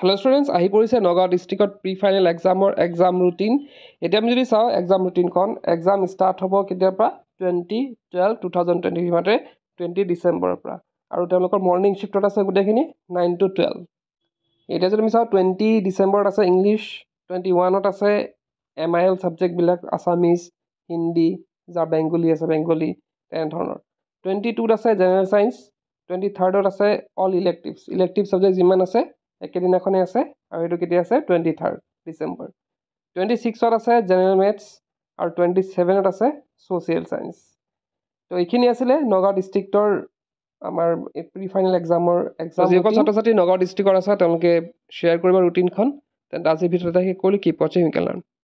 hello' students আহি পৰিছে নগাঁও ডিষ্ট্ৰিক্টত প্ৰি ফাইনেল এক্সামৰ এক্সাম ৰুটিন এতিয়া আমি যদি চাওঁ এক্সাম ৰুটিনখন এক্সাম ষ্টাৰ্ট হ'ব কেতিয়াৰ পৰা twenty twelve two thousand twenty three মানে টুৱেণ্টি ডিচেম্বৰৰ পৰা আৰু তেওঁলোকৰ মৰ্ণিং শ্বিফ্টত আছে গোটেইখিনি নাইন টু টুৱেল্ভ এতিয়া যদি আমি চাওঁ টুৱেণ্টি ডিচেম্বৰত আছে ইংলিছ টুৱেণ্টি ওৱানত আছে এম আই এল ছাবজেক্টবিলাক আছামিজ হিন্দী যাৰ বেংগলী আছে বেংগলী তেনেধৰণৰ টুৱেণ্টি টুত আছে জেনেৰেল ছায়েঞ্চ টুৱেণ্টি থাৰ্ডত আছে অল ইলেক্টিভছ ইলেক্টিভ ছাবজেক্ট যিমান আছে একেদিনাখনেই আছে আৰু সেইটো কেতিয়া আছে টুৱেণ্টি থাৰ্ড ডিচেম্বৰ টুৱেণ্টি ছিক্সত আছে জেনেৰেল মেথছ আৰু টুৱেণ্টি ছেভেনত আছে ছ'চিয়েল ছায়েঞ্চ ত' এইখিনি আছিলে নগাঁও ডিষ্ট্ৰিক্টৰ আমাৰ এই প্ৰি ফাইনেল এক্সামৰ এক্সাম যিসকল ছাত্ৰ ছাত্ৰী নগাঁও ডিষ্ট্ৰিক্টৰ আছে তেওঁলোকে শ্বেয়াৰ কৰিব ৰুটিনখন তেন্তে আজিৰ ভিতৰতে সেই কৰিলোঁ কি পচিং কেলাৰ